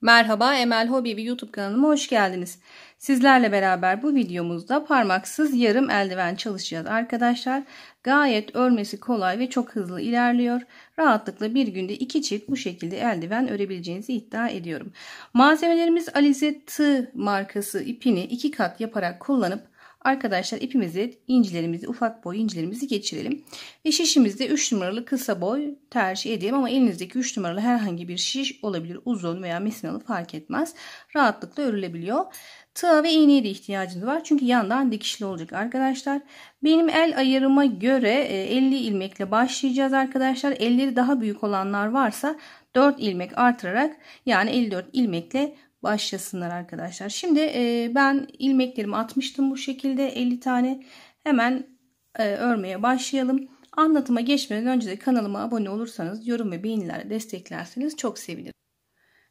Merhaba Emel Hobi ve YouTube kanalıma hoş geldiniz. Sizlerle beraber bu videomuzda parmaksız yarım eldiven çalışacağız arkadaşlar. Gayet örmesi kolay ve çok hızlı ilerliyor. Rahatlıkla bir günde iki çift bu şekilde eldiven örebileceğinizi iddia ediyorum. Malzemelerimiz Alize T markası ipini iki kat yaparak kullanıp arkadaşlar ipimizi incilerimizi ufak boy incilerimizi geçirelim. Ve şişimizde 3 numaralı kısa boy tercih edelim ama elinizdeki 3 numaralı herhangi bir şiş olabilir. Uzun veya mesinalı fark etmez. Rahatlıkla örülebiliyor. Tığa ve iğneye de ihtiyacınız var. Çünkü yandan dikişli olacak arkadaşlar. Benim el ayarıma göre 50 e, ilmekle başlayacağız arkadaşlar. Elleri daha büyük olanlar varsa 4 ilmek artırarak yani 54 ilmekle başlasınlar arkadaşlar. Şimdi e, ben ilmeklerimi atmıştım bu şekilde 50 tane. Hemen e, örmeye başlayalım. Anlatıma geçmeden önce de kanalıma abone olursanız yorum ve beğenilerle desteklerseniz çok sevinirim.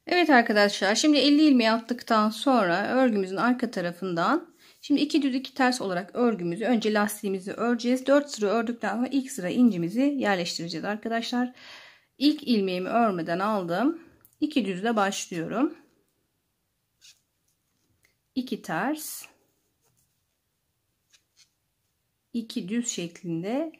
Evet arkadaşlar şimdi 50 ilmeği attıktan sonra örgümüzün arka tarafından şimdi 2 düz 2 ters olarak örgümüzü önce lastiğimizi öreceğiz. 4 sıra ördükten sonra ilk sıra incimizi yerleştireceğiz arkadaşlar. İlk ilmeğimi örmeden aldım. 2 düzle başlıyorum. 2 ters 2 düz şeklinde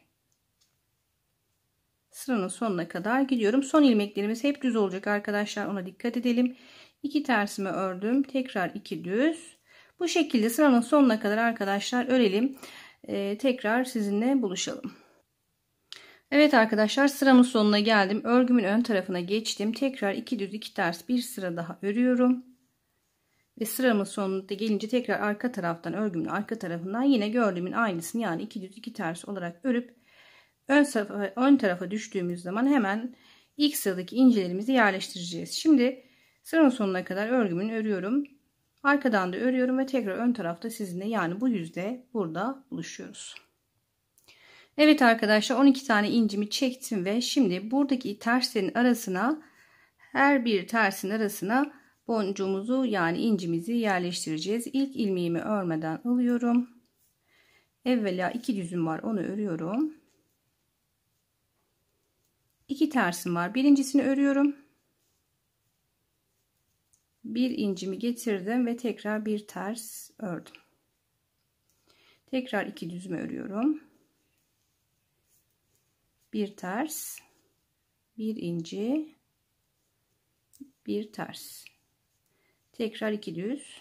sıranın sonuna kadar gidiyorum. Son ilmeklerimiz hep düz olacak arkadaşlar. Ona dikkat edelim. 2 tersimi ördüm. Tekrar 2 düz. Bu şekilde sıranın sonuna kadar arkadaşlar örelim. Ee, tekrar sizinle buluşalım. Evet arkadaşlar sıramın sonuna geldim. Örgümün ön tarafına geçtim. Tekrar 2 düz 2 ters bir sıra daha örüyorum. Ve sıramın sonunda gelince tekrar arka taraftan örgümün arka tarafından yine gördüğümün aynısını yani iki düz iki ters olarak örüp ön, tarafa, ön tarafa düştüğümüz zaman hemen ilk sıradaki incelerimizi yerleştireceğiz. Şimdi sıranın sonuna kadar örgümün örüyorum. Arkadan da örüyorum ve tekrar ön tarafta sizinle yani bu yüzde burada buluşuyoruz. Evet arkadaşlar 12 tane incimi çektim ve şimdi buradaki terslerin arasına her bir tersin arasına boncuğumuzu yani incimizi yerleştireceğiz. İlk ilmeğimi örmeden alıyorum. Evvela iki düzüm var onu örüyorum. İki tersim var. Birincisini örüyorum. Bir incimi getirdim ve tekrar bir ters ördüm. Tekrar iki düzümü örüyorum. Bir ters, bir inci, bir ters tekrar iki düz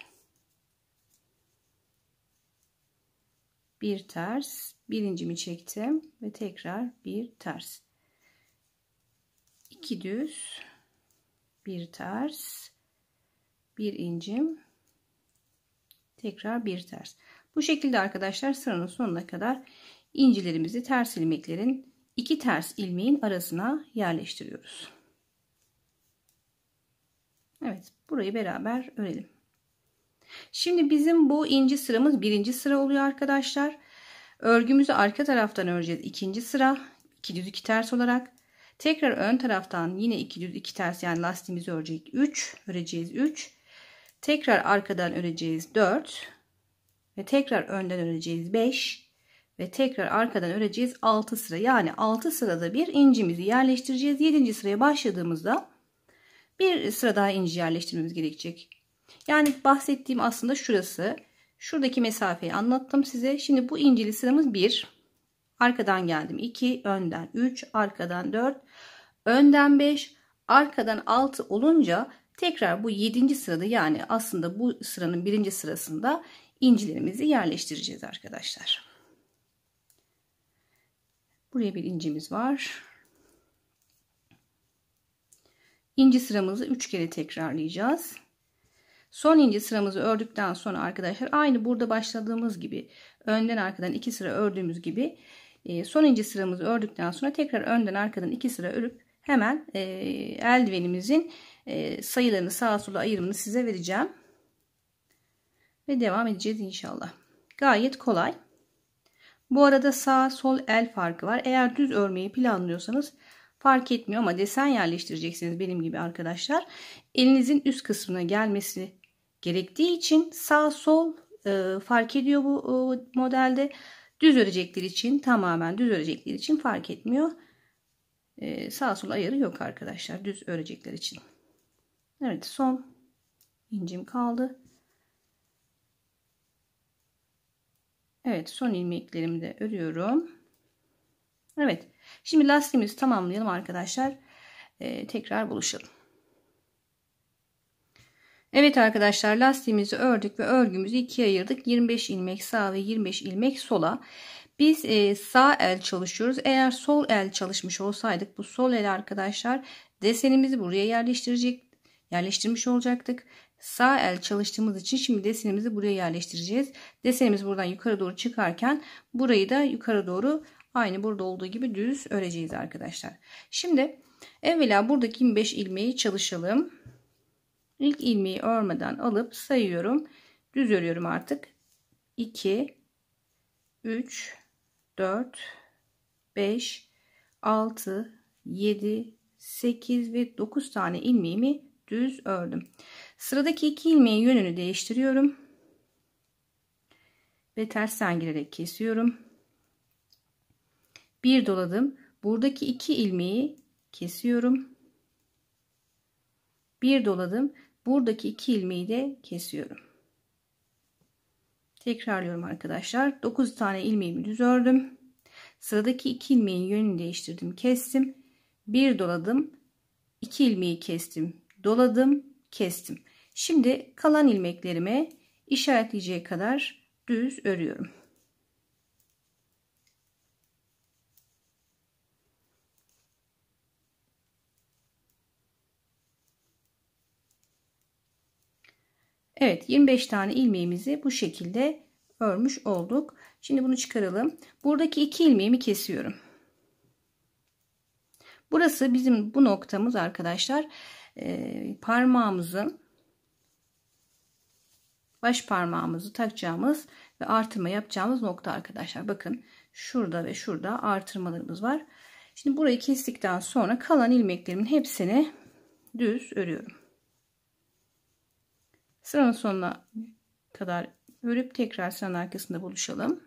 bir ters birincimi çektim ve tekrar bir ters iki düz bir ters bir incim tekrar bir ters bu şekilde arkadaşlar sıranın sonuna kadar incilerimizi ters ilmeklerin iki ters ilmeğin arasına yerleştiriyoruz Evet burayı beraber örelim. Şimdi bizim bu inci sıramız birinci sıra oluyor arkadaşlar. Örgümüzü arka taraftan öreceğiz. ikinci sıra. iki düz iki ters olarak. Tekrar ön taraftan yine iki düz iki ters yani lastiğimizi örecek 3. Öreceğiz 3. Tekrar arkadan öreceğiz 4. Ve tekrar önden öreceğiz 5. Ve tekrar arkadan öreceğiz 6 sıra. Yani 6 sırada bir incimizi yerleştireceğiz. 7. sıraya başladığımızda bir sıra daha inci yerleştirmemiz gerekecek. Yani bahsettiğim aslında şurası. Şuradaki mesafeyi anlattım size. Şimdi bu incili sıramız 1. Arkadan geldim 2, önden 3, arkadan 4, önden 5, arkadan 6 olunca tekrar bu 7. sırada yani aslında bu sıranın 1. sırasında incilerimizi yerleştireceğiz arkadaşlar. Buraya bir incimiz var inci sıramızı 3 kere tekrarlayacağız. Son ince sıramızı ördükten sonra arkadaşlar aynı burada başladığımız gibi önden arkadan 2 sıra ördüğümüz gibi e, son ince sıramızı ördükten sonra tekrar önden arkadan 2 sıra örüp hemen e, eldivenimizin e, sayılarını sağa sola ayırımını size vereceğim. Ve devam edeceğiz inşallah. Gayet kolay. Bu arada sağ sol el farkı var. Eğer düz örmeyi planlıyorsanız Fark etmiyor ama desen yerleştireceksiniz benim gibi arkadaşlar. Elinizin üst kısmına gelmesi gerektiği için sağ sol e, fark ediyor bu e, modelde. Düz örecekler için tamamen düz örecekler için fark etmiyor. E, sağ sol ayarı yok arkadaşlar düz örecekler için. Evet son incim kaldı. Evet son ilmeklerimi de örüyorum. Evet Şimdi lastiğimizi tamamlayalım arkadaşlar. Ee, tekrar buluşalım. Evet arkadaşlar lastiğimizi ördük ve örgümüzü ikiye ayırdık. 25 ilmek sağ ve 25 ilmek sola. Biz e, sağ el çalışıyoruz. Eğer sol el çalışmış olsaydık bu sol el arkadaşlar desenimizi buraya yerleştirecek, yerleştirmiş olacaktık. Sağ el çalıştığımız için şimdi desenimizi buraya yerleştireceğiz. Desenimiz buradan yukarı doğru çıkarken burayı da yukarı doğru Aynı burada olduğu gibi düz öreceğiz arkadaşlar. Şimdi evvela buradaki 25 ilmeği çalışalım. İlk ilmeği örmeden alıp sayıyorum. Düz örüyorum artık. 2 3 4 5 6 7 8 ve 9 tane ilmeğimi düz ördüm. Sıradaki 2 ilmeğin yönünü değiştiriyorum. Ve tersten girerek kesiyorum bir doladım buradaki iki ilmeği kesiyorum bir doladım buradaki iki ilmeği de kesiyorum tekrarlıyorum arkadaşlar 9 tane ilmeğimi düz ördüm sıradaki iki ilmeğin yönünü değiştirdim kestim bir doladım iki ilmeği kestim doladım kestim şimdi kalan ilmeklerime işaretleyeceği kadar düz örüyorum Evet 25 tane ilmeğimizi bu şekilde örmüş olduk. Şimdi bunu çıkaralım. Buradaki iki ilmeğimi kesiyorum. Burası bizim bu noktamız arkadaşlar. E, ee, parmağımızın baş parmağımızı takacağımız ve artırma yapacağımız nokta arkadaşlar. Bakın şurada ve şurada artırmalarımız var. Şimdi burayı kestikten sonra kalan ilmeklerimin hepsini düz örüyorum. Sıranın sonuna kadar örüp tekrar sıranın arkasında buluşalım.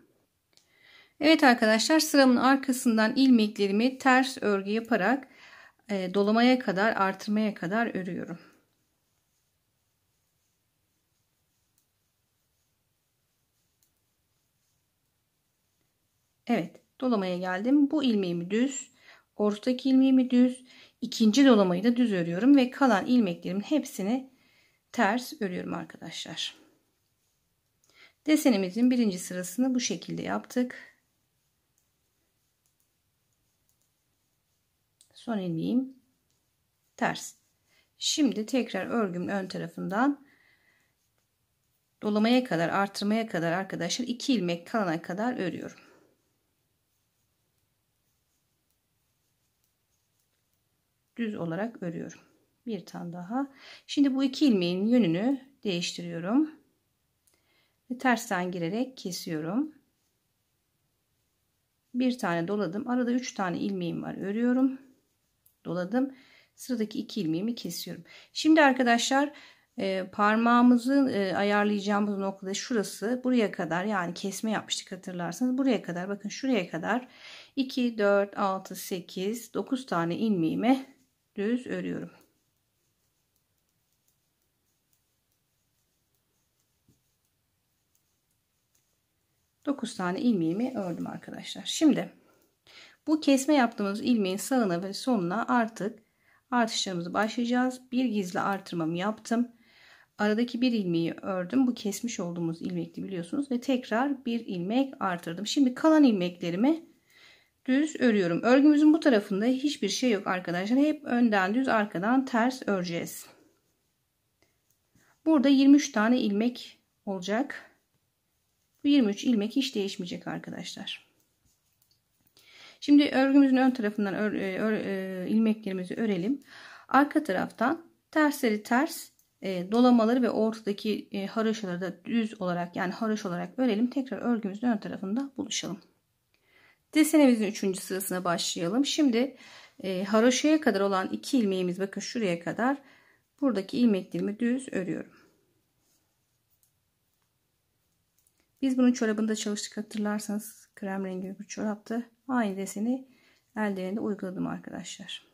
Evet arkadaşlar sıramın arkasından ilmeklerimi ters örgü yaparak e, dolamaya kadar artırmaya kadar örüyorum. Evet dolamaya geldim. Bu ilmeğimi düz, ortadaki ilmeğimi düz, ikinci dolamayı da düz örüyorum ve kalan ilmeklerimin hepsini ters örüyorum arkadaşlar. Desenimizin birinci sırasını bu şekilde yaptık. Son ilmeğim ters. Şimdi tekrar örgümün ön tarafından dolamaya kadar artırmaya kadar arkadaşlar 2 ilmek kalana kadar örüyorum. Düz olarak örüyorum. Bir tane daha. Şimdi bu iki ilmeğin yönünü değiştiriyorum. Ve tersten girerek kesiyorum. Bir tane doladım. Arada üç tane ilmeğim var. Örüyorum. Doladım. Sıradaki iki ilmeğimi kesiyorum. Şimdi arkadaşlar e, parmağımızı e, ayarlayacağımız nokta şurası buraya kadar yani kesme yapmıştık hatırlarsanız buraya kadar bakın şuraya kadar 2 4 6 8 9 tane ilmeğimi düz örüyorum 9 tane ilmeğimi ördüm arkadaşlar. Şimdi bu kesme yaptığımız ilmeğin sağına ve sonuna artık artışlarımızı başlayacağız. Bir gizli artırmamı yaptım. Aradaki bir ilmeği ördüm. Bu kesmiş olduğumuz ilmekti biliyorsunuz ve tekrar bir ilmek artırdım. Şimdi kalan ilmeklerimi düz örüyorum. Örgümüzün bu tarafında hiçbir şey yok arkadaşlar. Hep önden düz arkadan ters öreceğiz. Burada 23 tane ilmek olacak. Bu 23 ilmek hiç değişmeyecek arkadaşlar. Şimdi örgümüzün ön tarafından ör, e, ör, e, ilmeklerimizi örelim. Arka taraftan tersleri ters e, dolamaları ve ortadaki e, haroşaları da düz olarak yani haroş olarak örelim. Tekrar örgümüzün ön tarafında buluşalım. Desenimizin 3. sırasına başlayalım. Şimdi e, haroşaya kadar olan 2 ilmeğimiz bakın şuraya kadar buradaki ilmeklerimi düz örüyorum. Biz bunun çorabında çalıştık hatırlarsanız krem rengi bir çoraptı. Aynı deseni eldiveninde uyguladım arkadaşlar.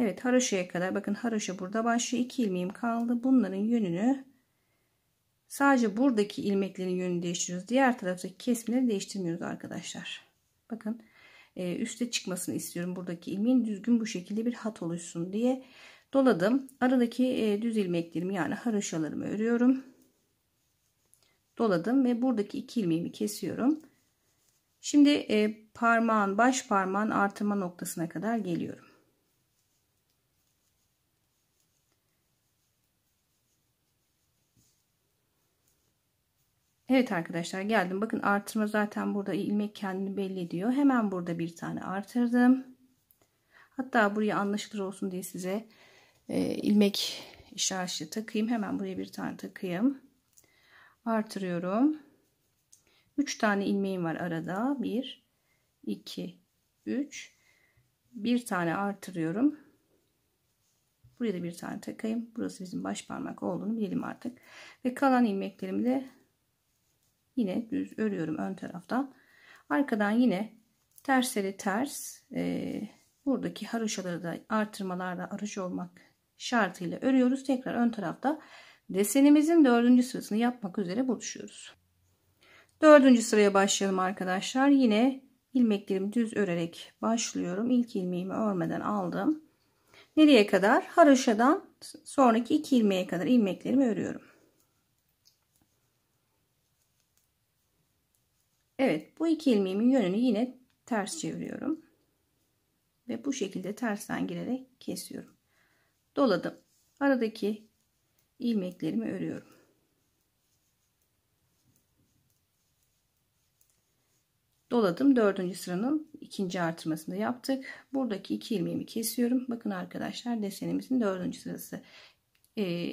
Evet haroşaya kadar bakın haroşa burada başlıyor. 2 ilmeğim kaldı. Bunların yönünü sadece buradaki ilmeklerin yönünü değiştiriyoruz. Diğer taraftaki kesimleri değiştirmiyoruz arkadaşlar. Bakın e, üste çıkmasını istiyorum. Buradaki ilmeğin düzgün bu şekilde bir hat oluşsun diye doladım. Aradaki e, düz ilmeklerimi yani haroşalarımı örüyorum doladım ve buradaki iki ilmeğimi kesiyorum. Şimdi e, parmağın baş parmağın artırma noktasına kadar geliyorum. Evet arkadaşlar geldim. Bakın artırma zaten burada ilmek kendini belli ediyor. Hemen burada bir tane artırdım. Hatta buraya anlaşılır olsun diye size e, ilmek işareti takayım. Hemen buraya bir tane takayım artırıyorum. 3 tane ilmeğim var arada. 1 2 3 bir tane artırıyorum. Buraya da bir tane takayım. Burası bizim baş parmak olduğunu bilelim artık. Ve kalan ilmeklerimi de yine düz örüyorum ön taraftan. Arkadan yine tersleri ters e, buradaki haroşaları da artırmalarda haroşa olmak şartıyla örüyoruz. Tekrar ön tarafta Desenimizin dördüncü sırasını yapmak üzere buluşuyoruz. Dördüncü sıraya başlayalım arkadaşlar. Yine ilmeklerimi düz örerek başlıyorum. İlk ilmeğimi örmeden aldım. Nereye kadar? Haroşadan sonraki iki ilmeğe kadar ilmeklerimi örüyorum. Evet bu iki ilmeğimin yönünü yine ters çeviriyorum. Ve bu şekilde tersten girerek kesiyorum. Doladım. Aradaki ilmeklerimi örüyorum. Doladım. Dördüncü sıranın ikinci artırmasını yaptık. Buradaki iki ilmeğimi kesiyorum. Bakın arkadaşlar desenimizin dördüncü sırası. E,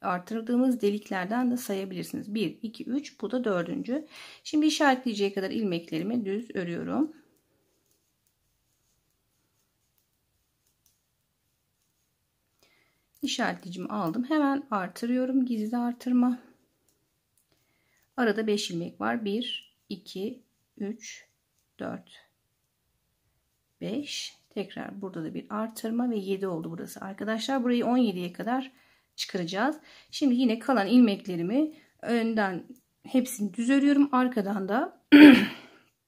artırdığımız deliklerden de sayabilirsiniz. 1, 2, 3 bu da dördüncü. Şimdi işaretleyeceği kadar ilmeklerimi düz örüyorum. işaretlicimi aldım. Hemen artırıyorum. Gizli artırma. Arada 5 ilmek var. 1, 2, 3, 4, 5. Tekrar burada da bir artırma ve 7 oldu burası. Arkadaşlar burayı 17'ye kadar çıkaracağız. Şimdi yine kalan ilmeklerimi önden hepsini düz örüyorum. Arkadan da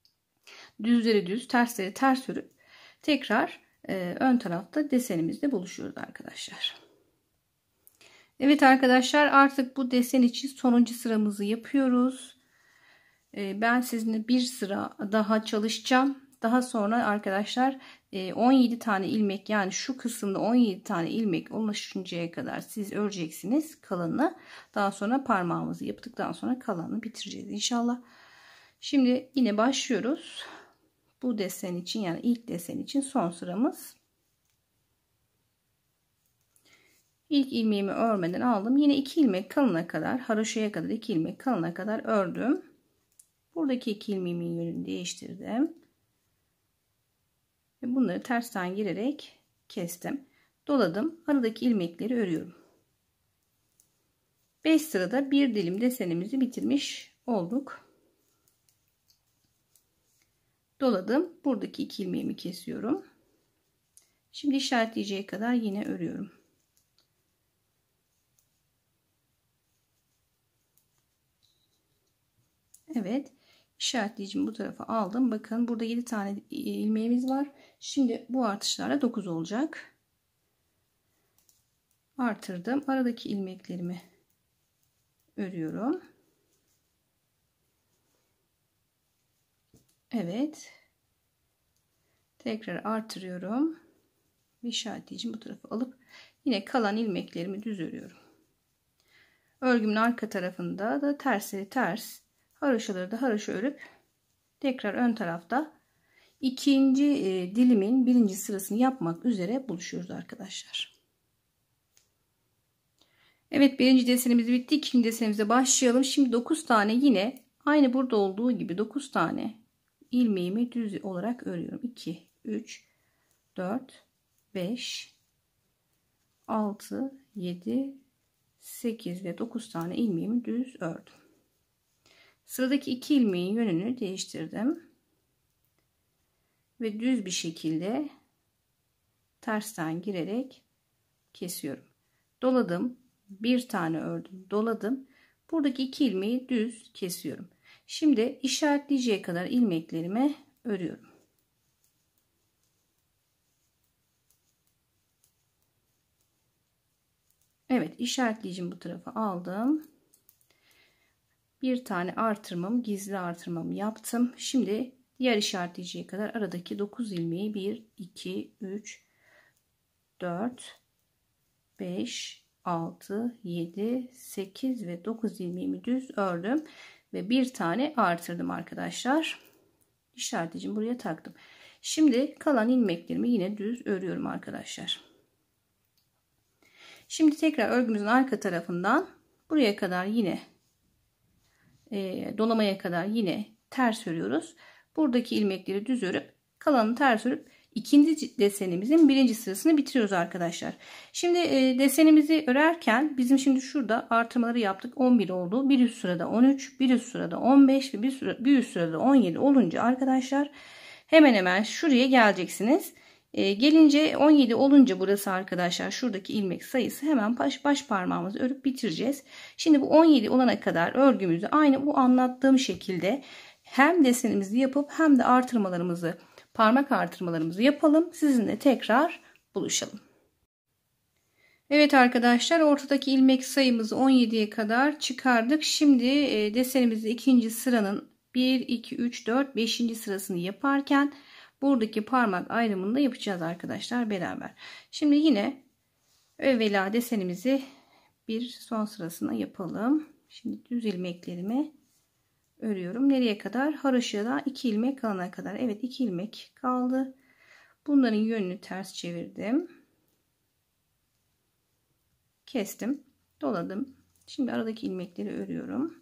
düzleri düz, tersleri ters örüp tekrar e, ön tarafta desenimizde buluşuyoruz arkadaşlar. Evet arkadaşlar artık bu desen için sonuncu sıramızı yapıyoruz. Ee, ben sizinle bir sıra daha çalışacağım. Daha sonra arkadaşlar 17 e, tane ilmek yani şu kısımda 17 tane ilmek ulaşıncaya kadar siz öreceksiniz kalanını. Daha sonra parmağımızı yaptıktan sonra kalanını bitireceğiz inşallah. Şimdi yine başlıyoruz. Bu desen için yani ilk desen için son sıramız. İlk ilmeğimi örmeden aldım. Yine 2 ilmek kalana kadar, haroşaya kadar 2 ilmek kalana kadar ördüm. Buradaki 2 ilmeğimin yönünü değiştirdim. Ve bunları tersten girerek kestim. Doladım. Aradaki ilmekleri örüyorum. 5 sırada bir dilim desenimizi bitirmiş olduk. Doladım. Buradaki 2 ilmeğimi kesiyorum. Şimdi işaretleyeceği kadar yine örüyorum. Evet. işaretleyicimi bu tarafa aldım. Bakın burada 7 tane e, ilmeğimiz var. Şimdi bu artışlarla 9 olacak. Artırdım. Aradaki ilmeklerimi örüyorum. Evet. Tekrar artırıyorum. Bir işaretleyicimi bu tarafa alıp yine kalan ilmeklerimi düz örüyorum. Örgümün arka tarafında da tersleri ters haroşaları da haroşa örüp tekrar ön tarafta ikinci e, dilimin birinci sırasını yapmak üzere buluşuyoruz arkadaşlar. Evet birinci desenimiz bitti. İkinci desenimize başlayalım. Şimdi 9 tane yine aynı burada olduğu gibi 9 tane ilmeğimi düz olarak örüyorum. 2, 3, 4, 5, 6, 7, 8 ve 9 tane ilmeğimi düz ördüm. Sıradaki iki ilmeğin yönünü değiştirdim. Ve düz bir şekilde tersten girerek kesiyorum. Doladım. Bir tane ördüm. Doladım. Buradaki iki ilmeği düz kesiyorum. Şimdi işaretleyeceği kadar ilmeklerimi örüyorum. Evet işaretleyicimi bu tarafa aldım bir tane artırmam gizli artırmamı yaptım. Şimdi diğer işaretleyiciye kadar aradaki 9 ilmeği 1 2 3 4 5 6 7 8 ve 9 ilmeğimi düz ördüm ve bir tane artırdım arkadaşlar. İşaretlecimi buraya taktım. Şimdi kalan ilmeklerimi yine düz örüyorum arkadaşlar. Şimdi tekrar örgümüzün arka tarafından buraya kadar yine e, donamaya kadar yine ters örüyoruz. Buradaki ilmekleri düz örüp kalanını ters örüp ikinci desenimizin birinci sırasını bitiriyoruz arkadaşlar. Şimdi e, desenimizi örerken bizim şimdi şurada artırmaları yaptık. 11 oldu. Bir üst sırada 13, bir üst sırada 15 ve bir, bir üst sırada 17 olunca arkadaşlar hemen hemen şuraya geleceksiniz. E, gelince 17 olunca burası arkadaşlar şuradaki ilmek sayısı hemen baş, baş parmağımızı örüp bitireceğiz. Şimdi bu 17 olana kadar örgümüzü aynı bu anlattığım şekilde hem desenimizi yapıp hem de artırmalarımızı parmak artırmalarımızı yapalım. Sizinle tekrar buluşalım. Evet arkadaşlar ortadaki ilmek sayımızı 17'ye kadar çıkardık. Şimdi e, desenimizi ikinci sıranın 1, 2, 3, 4, 5. sırasını yaparken buradaki parmak ayrımını da yapacağız arkadaşlar beraber. Şimdi yine övela desenimizi bir son sırasına yapalım. Şimdi düz ilmeklerimi örüyorum. Nereye kadar? Haroşa da 2 ilmek kalana kadar. Evet 2 ilmek kaldı. Bunların yönünü ters çevirdim. Kestim. Doladım. Şimdi aradaki ilmekleri örüyorum.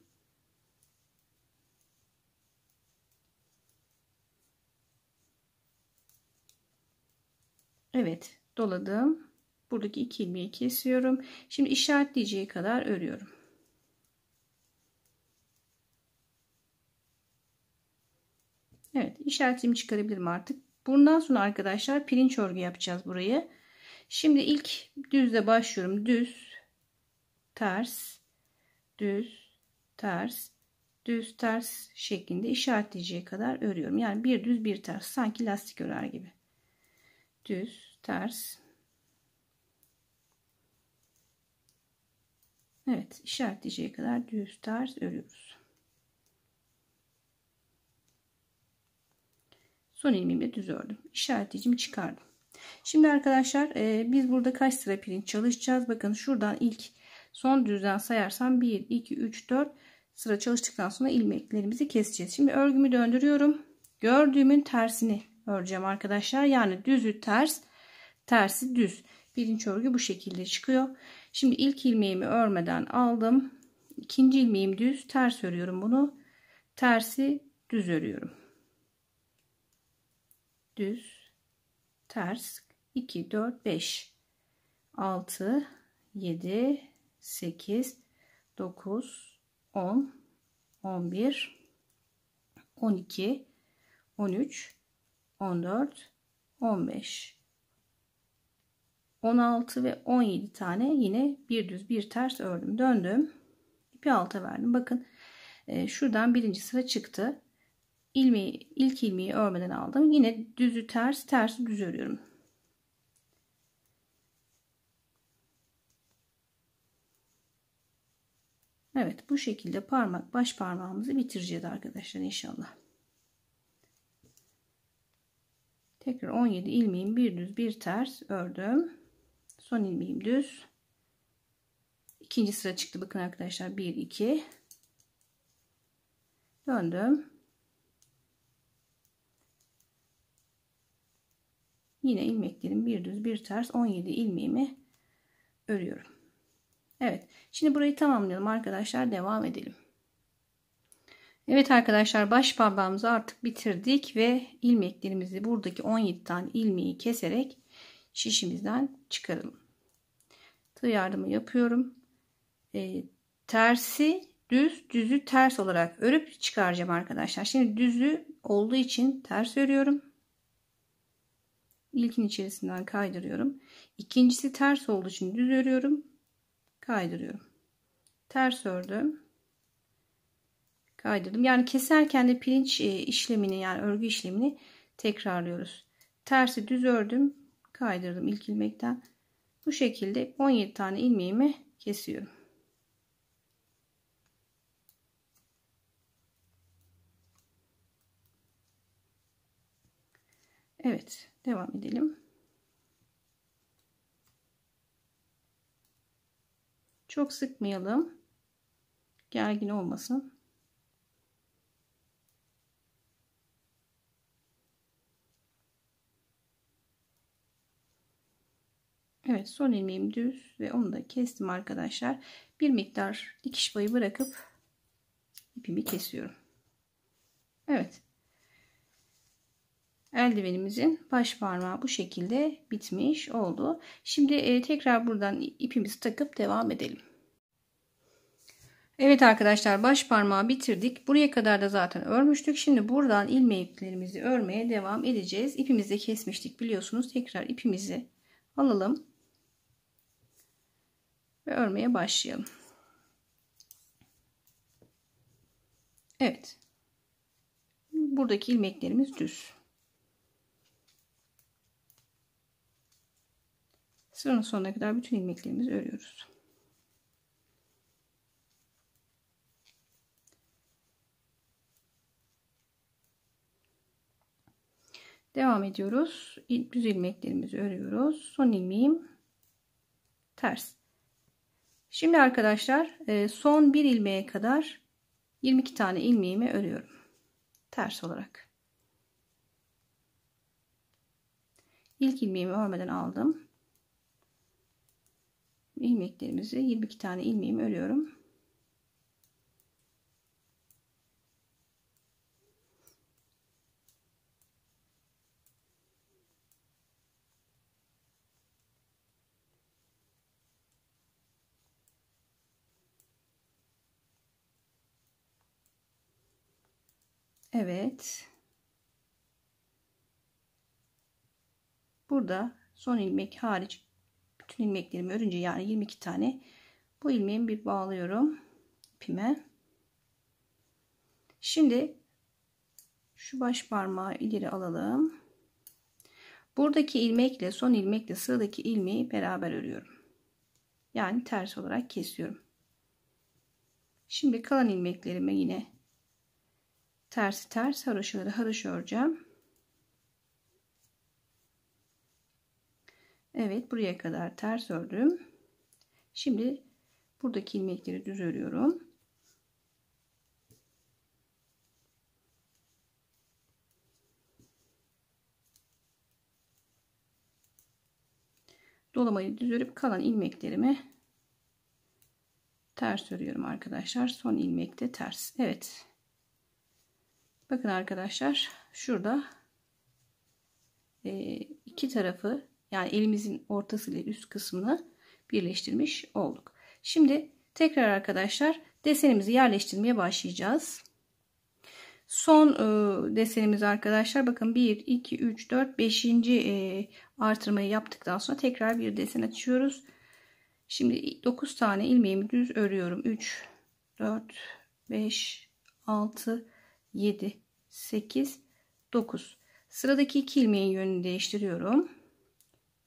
Evet doladım. Buradaki iki ilmeği kesiyorum. Şimdi işaretleyeceği kadar örüyorum. Evet işaretimi çıkarabilirim artık. Bundan sonra arkadaşlar pirinç örgü yapacağız burayı. Şimdi ilk düzle başlıyorum. Düz, ters, düz, ters, düz, ters şeklinde işaretleyeceği kadar örüyorum. Yani bir düz bir ters sanki lastik örer gibi düz ters Evet işaretleyeceği kadar düz ters örüyoruz. Son ilmeğimi düz ördüm. İşaretleyicimi çıkardım. Şimdi arkadaşlar e, biz burada kaç sıra pirinç çalışacağız? Bakın şuradan ilk son düzden sayarsam 1, 2, 3, 4 sıra çalıştıktan sonra ilmeklerimizi keseceğiz. Şimdi örgümü döndürüyorum. Gördüğümün tersini öreceğim arkadaşlar. Yani düzü ters, tersi düz. Birinci örgü bu şekilde çıkıyor. Şimdi ilk ilmeğimi örmeden aldım. İkinci ilmeğim düz, ters örüyorum bunu. Tersi düz örüyorum. Düz, ters 2 4 5 6 7 8 9 10 11 12 13 14, 15, 16 ve 17 tane yine bir düz bir ters ördüm. Döndüm. İpi alta verdim. Bakın e, şuradan birinci sıra çıktı. İlmeği, ilk ilmeği örmeden aldım. Yine düzü ters, tersi düz örüyorum. Evet bu şekilde parmak baş parmağımızı bitireceğiz arkadaşlar inşallah. tekrar 17 ilmeğim bir düz bir ters ördüm son ilmeğim düz İkinci sıra çıktı bakın arkadaşlar 1 2 döndüm yine ilmeklerim bir düz bir ters 17 ilmeğimi örüyorum Evet şimdi burayı tamamlayalım arkadaşlar devam edelim Evet arkadaşlar baş parmağımızı artık bitirdik ve ilmeklerimizi buradaki 17 tane ilmeği keserek şişimizden çıkaralım. Tığ yardımı yapıyorum. E, tersi düz düzü ters olarak örüp çıkaracağım arkadaşlar. Şimdi düzü olduğu için ters örüyorum. İlkin içerisinden kaydırıyorum. İkincisi ters olduğu için düz örüyorum. Kaydırıyorum. Ters ördüm kaydırdım. Yani keserken de pirinç e, işlemini yani örgü işlemini tekrarlıyoruz. Tersi düz ördüm. Kaydırdım ilk ilmekten. Bu şekilde 17 tane ilmeğimi kesiyorum. Evet devam edelim. Çok sıkmayalım. Gergin olmasın. Evet son ilmeğim düz ve onu da kestim arkadaşlar. Bir miktar dikiş payı bırakıp ipimi kesiyorum. Evet. Eldivenimizin baş parmağı bu şekilde bitmiş oldu. Şimdi e, tekrar buradan ipimizi takıp devam edelim. Evet arkadaşlar baş parmağı bitirdik. Buraya kadar da zaten örmüştük. Şimdi buradan ilmeklerimizi örmeye devam edeceğiz. İpimizi de kesmiştik biliyorsunuz. Tekrar ipimizi alalım ve örmeye başlayalım. Evet. Buradaki ilmeklerimiz düz. Sıranın sonuna kadar bütün ilmeklerimizi örüyoruz. Devam ediyoruz. Düz ilmeklerimizi örüyoruz. Son ilmeğim ters Şimdi arkadaşlar e, son bir ilmeğe kadar 22 tane ilmeğimi örüyorum. Ters olarak. İlk ilmeğimi örmeden aldım. İlmeklerimizi 22 tane ilmeğimi örüyorum. Evet. Burada son ilmek hariç bütün ilmeklerimi örünce yani 22 tane bu ilmeğimi bir bağlıyorum ipime. Şimdi şu baş parmağı ileri alalım. Buradaki ilmekle son ilmekle sıradaki ilmeği beraber örüyorum. Yani ters olarak kesiyorum. Şimdi kalan ilmeklerime yine tersi ters haroşaları haroş öreceğim. Evet buraya kadar ters ördüm. Şimdi buradaki ilmekleri düz örüyorum. Dolamayı düz örüp kalan ilmeklerimi ters örüyorum arkadaşlar. Son ilmekte ters. Evet. Bakın arkadaşlar şurada e, iki tarafı yani elimizin ortası ile üst kısmını birleştirmiş olduk. Şimdi tekrar arkadaşlar desenimizi yerleştirmeye başlayacağız. Son e, desenimiz arkadaşlar bakın 1 2 3 4 5. artırmayı yaptıktan sonra tekrar bir desen açıyoruz. Şimdi 9 tane ilmeğimi düz örüyorum. 3 4 5 6 7 8 9 sıradaki iki ilmeğin yönünü değiştiriyorum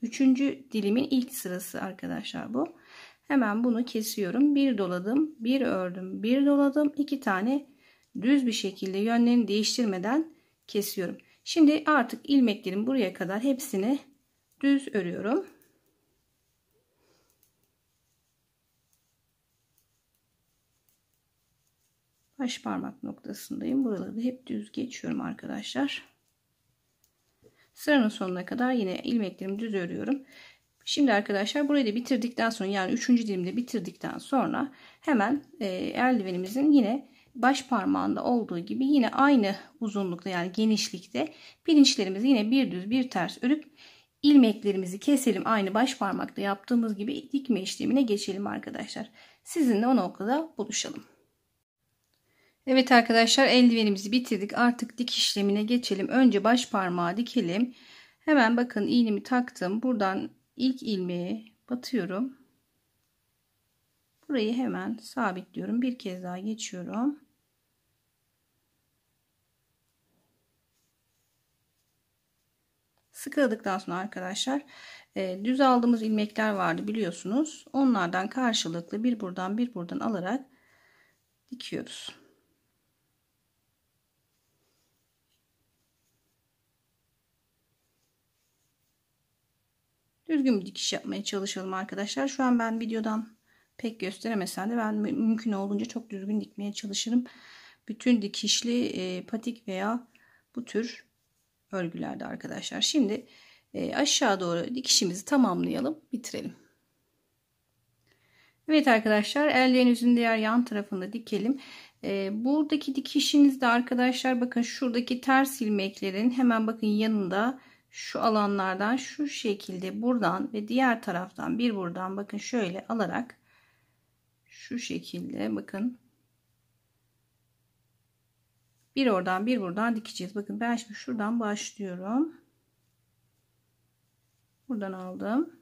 üçüncü dilimin ilk sırası arkadaşlar bu hemen bunu kesiyorum bir doladım bir ördüm bir doladım iki tane düz bir şekilde yönlerini değiştirmeden kesiyorum şimdi artık ilmeklerin buraya kadar hepsini düz örüyorum baş parmak noktasındayım. Buraları da hep düz geçiyorum arkadaşlar. Sıranın sonuna kadar yine ilmeklerimi düz örüyorum. Şimdi arkadaşlar burayı da bitirdikten sonra yani 3. dilimde bitirdikten sonra hemen e, eldivenimizin yine baş parmağında olduğu gibi yine aynı uzunlukta yani genişlikte pirinçlerimizi yine bir düz bir ters örüp ilmeklerimizi keselim. Aynı baş parmakta yaptığımız gibi dikme işlemine geçelim arkadaşlar. Sizinle o noktada buluşalım. Evet arkadaşlar eldivenimizi bitirdik. Artık dik işlemine geçelim. Önce baş parmağı dikelim. Hemen bakın iğnemi taktım. Buradan ilk ilmeği batıyorum. Burayı hemen sabitliyorum. Bir kez daha geçiyorum. Sıkıldıktan sonra arkadaşlar e, düz aldığımız ilmekler vardı biliyorsunuz. Onlardan karşılıklı bir buradan bir buradan alarak dikiyoruz. Düzgün bir dikiş yapmaya çalışalım arkadaşlar. Şu an ben videodan pek gösteremesem de ben mümkün olunca çok düzgün dikmeye çalışırım. Bütün dikişli e, patik veya bu tür örgülerde arkadaşlar. Şimdi e, aşağı doğru dikişimizi tamamlayalım, bitirelim. Evet arkadaşlar ellerinizin diğer yan tarafında dikelim. E, buradaki dikişinizde arkadaşlar bakın şuradaki ters ilmeklerin hemen bakın yanında şu alanlardan şu şekilde buradan ve diğer taraftan bir buradan bakın şöyle alarak şu şekilde bakın bir oradan bir buradan dikeceğiz. Bakın ben şimdi şuradan başlıyorum. Buradan aldım.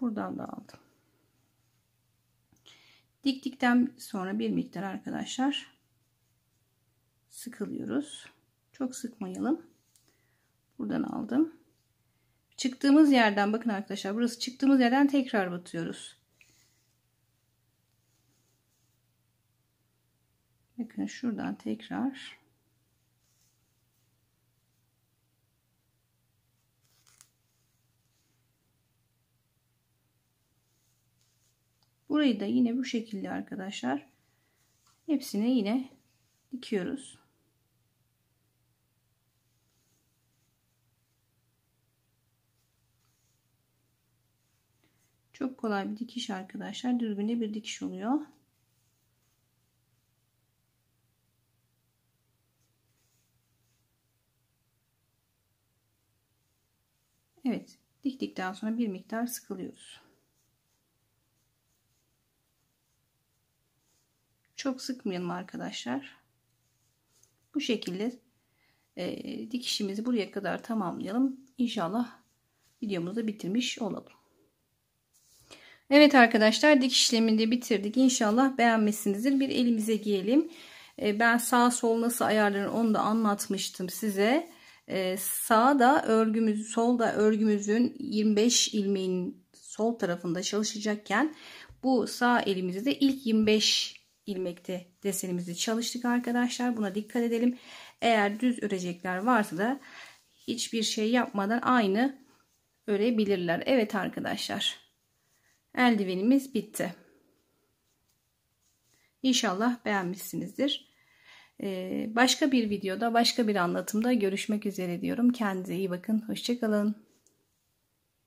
Buradan da aldım. Diktikten sonra bir miktar arkadaşlar sıkılıyoruz. Çok sıkmayalım. Buradan aldım. Çıktığımız yerden bakın arkadaşlar burası çıktığımız yerden tekrar batıyoruz. Bakın şuradan tekrar Burayı da yine bu şekilde arkadaşlar Hepsini yine dikiyoruz. Çok kolay bir dikiş arkadaşlar. düzgün bir dikiş oluyor. Evet. Diktikten sonra bir miktar sıkılıyoruz. Çok sıkmayalım arkadaşlar. Bu şekilde e, dikişimizi buraya kadar tamamlayalım. İnşallah videomuzu bitirmiş olalım. Evet arkadaşlar dik işlemini de bitirdik. İnşallah beğenmişsinizdir. Bir elimize giyelim. Ee, ben sağ sol nasıl ayarlanır onu da anlatmıştım size. Ee, Sağda örgümüz, solda örgümüzün 25 ilmeğin sol tarafında çalışacakken bu sağ elimizi de ilk 25 ilmekte desenimizi çalıştık arkadaşlar. Buna dikkat edelim. Eğer düz örecekler varsa da hiçbir şey yapmadan aynı örebilirler. Evet arkadaşlar eldivenimiz bitti. İnşallah beğenmişsinizdir. Ee, başka bir videoda başka bir anlatımda görüşmek üzere diyorum. Kendinize iyi bakın. Hoşçakalın.